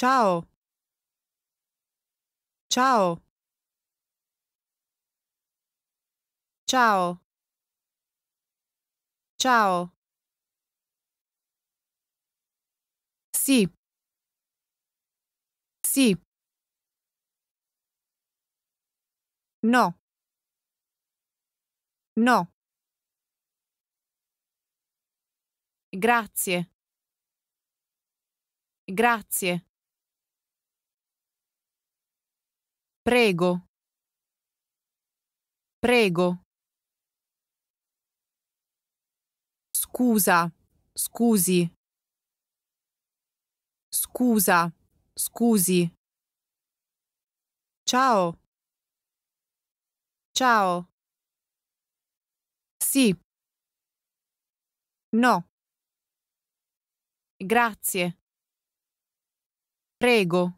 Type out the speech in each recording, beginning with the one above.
Ciao. Ciao. Ciao. Ciao. Sì. Sì. No. No. Grazie. Grazie. Prego. Prego. Scusa, scusi. Scusa, scusi. Ciao. Ciao. Sì. No. Grazie. Prego.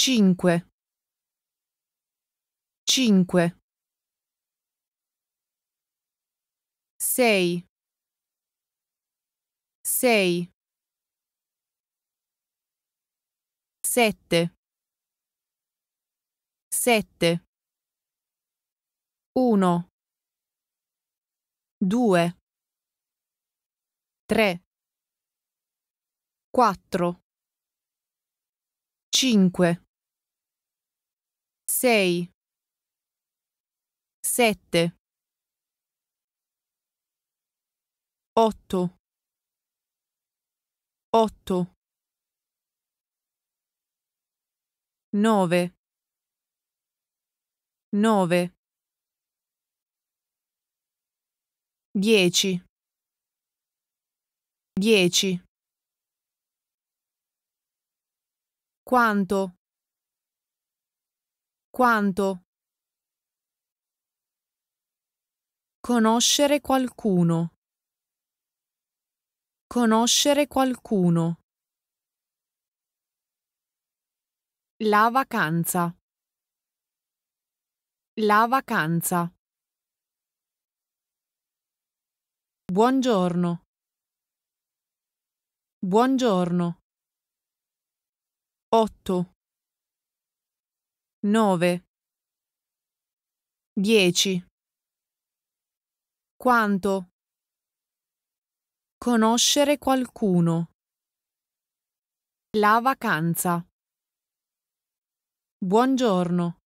cinque cinque sei sei sette sette uno due tre quattro cinque sei sette otto otto nove nove dieci dieci quanto quanto. Conoscere qualcuno. Conoscere qualcuno. La vacanza. La vacanza. Buongiorno. Buongiorno. Otto. 9 10 quanto conoscere qualcuno la vacanza buongiorno